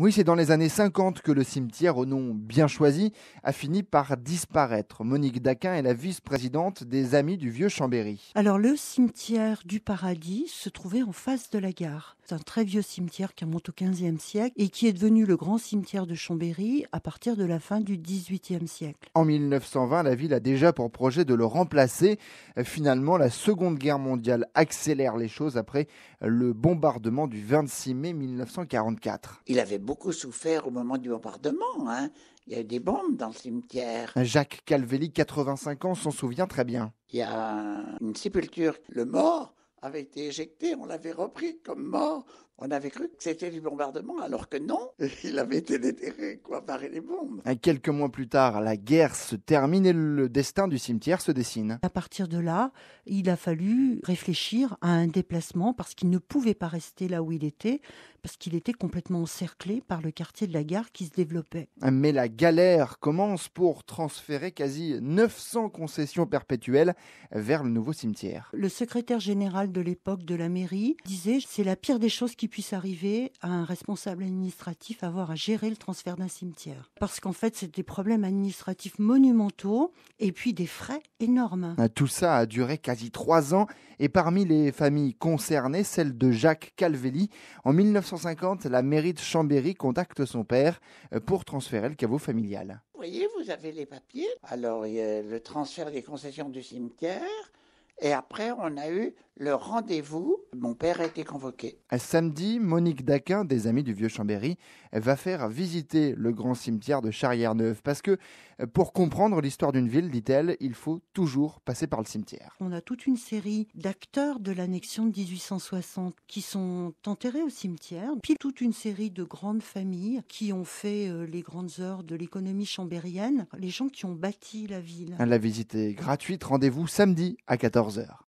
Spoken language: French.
Oui, c'est dans les années 50 que le cimetière, au nom bien choisi, a fini par disparaître. Monique Daquin est la vice-présidente des Amis du Vieux Chambéry. Alors, le cimetière du Paradis se trouvait en face de la gare. C'est un très vieux cimetière qui remonte au XVe siècle et qui est devenu le grand cimetière de Chambéry à partir de la fin du XVIIIe siècle. En 1920, la ville a déjà pour projet de le remplacer. Finalement, la Seconde Guerre mondiale accélère les choses après le bombardement du 26 mai 1944. Il avait beaucoup souffert au moment du bombardement. Hein. il y a eu des bombes dans le cimetière. Jacques Calvelli, 85 ans, s'en souvient très bien. Il y a une sépulture. Le mort avait été éjecté, on l'avait repris comme mort. On avait cru que c'était du bombardement, alors que non, il avait été déterré quoi, par les bombes. quelques mois plus tard, la guerre se termine et le destin du cimetière se dessine. À partir de là, il a fallu réfléchir à un déplacement parce qu'il ne pouvait pas rester là où il était, parce qu'il était complètement encerclé par le quartier de la gare qui se développait. Mais la galère commence pour transférer quasi 900 concessions perpétuelles vers le nouveau cimetière. Le secrétaire général de l'époque de la mairie disait c'est la pire des choses qui puisse arriver à un responsable administratif avoir à gérer le transfert d'un cimetière. Parce qu'en fait, c'est des problèmes administratifs monumentaux et puis des frais énormes. Ah, tout ça a duré quasi trois ans et parmi les familles concernées, celle de Jacques Calvelli. En 1950, la mairie de Chambéry contacte son père euh, pour transférer le caveau familial. Vous voyez, vous avez les papiers. Alors, il y a le transfert des concessions du cimetière, et après, on a eu le rendez-vous. Mon père a été convoqué. samedi, Monique Daquin, des Amis du Vieux Chambéry, va faire visiter le grand cimetière de Charrière-Neuve parce que pour comprendre l'histoire d'une ville, dit-elle, il faut toujours passer par le cimetière. On a toute une série d'acteurs de l'annexion de 1860 qui sont enterrés au cimetière, puis toute une série de grandes familles qui ont fait euh, les grandes heures de l'économie chambérienne, les gens qui ont bâti la ville. La visite est gratuite, rendez-vous samedi à 14h.